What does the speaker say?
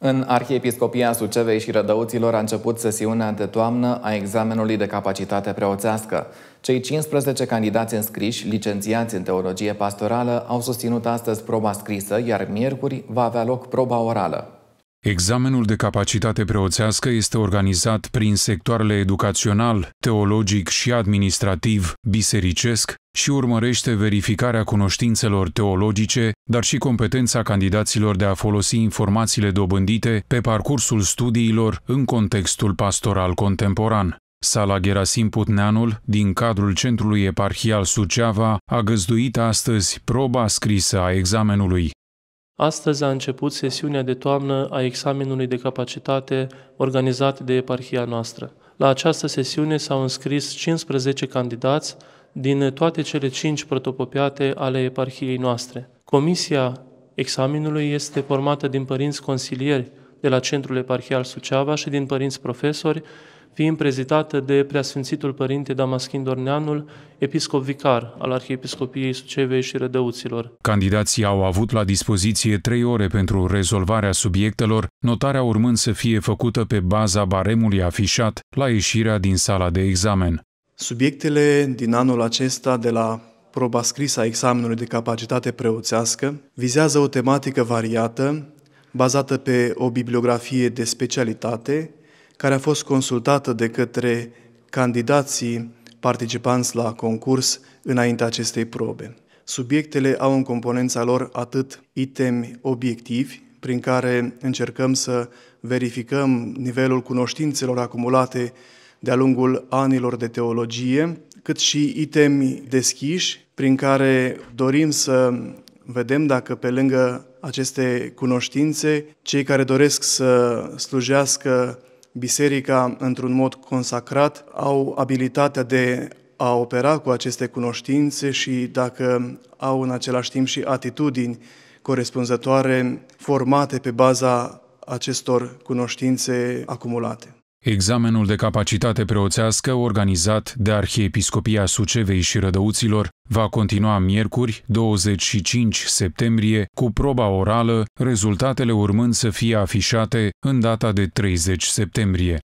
În Arhiepiscopia Sucevei și Rădăuților a început sesiunea de toamnă a examenului de capacitate preoțească. Cei 15 candidați înscriși, licențiați în teologie pastorală, au susținut astăzi proba scrisă, iar miercuri va avea loc proba orală. Examenul de capacitate preoțească este organizat prin sectoarele educațional, teologic și administrativ, bisericesc și urmărește verificarea cunoștințelor teologice, dar și competența candidaților de a folosi informațiile dobândite pe parcursul studiilor în contextul pastoral contemporan. Sala Gerasim Putneanul, din cadrul Centrului Eparhial Suceava, a găzduit astăzi proba scrisă a examenului. Astăzi a început sesiunea de toamnă a examenului de capacitate organizat de eparhia noastră. La această sesiune s-au înscris 15 candidați din toate cele 5 protopopiate ale eparhiei noastre. Comisia examenului este formată din părinți consilieri de la Centrul Eparhial Suceava și din părinți profesori fiind prezitată de Preasfințitul Părinte Damaschin Dorneanul, episcop vicar al Arhiepiscopiei Sucevei și Rădăuților. Candidații au avut la dispoziție trei ore pentru rezolvarea subiectelor, notarea urmând să fie făcută pe baza baremului afișat la ieșirea din sala de examen. Subiectele din anul acesta de la proba scrisă a examenului de capacitate preoțească vizează o tematică variată, bazată pe o bibliografie de specialitate, care a fost consultată de către candidații participanți la concurs înaintea acestei probe. Subiectele au în componența lor atât itemi obiectivi, prin care încercăm să verificăm nivelul cunoștințelor acumulate de-a lungul anilor de teologie, cât și itemi deschiși, prin care dorim să vedem dacă pe lângă aceste cunoștințe, cei care doresc să slujească biserica într-un mod consacrat, au abilitatea de a opera cu aceste cunoștințe și dacă au în același timp și atitudini corespunzătoare formate pe baza acestor cunoștințe acumulate. Examenul de capacitate preoțească organizat de Arhiepiscopia Sucevei și Rădăuților va continua miercuri, 25 septembrie, cu proba orală, rezultatele urmând să fie afișate în data de 30 septembrie.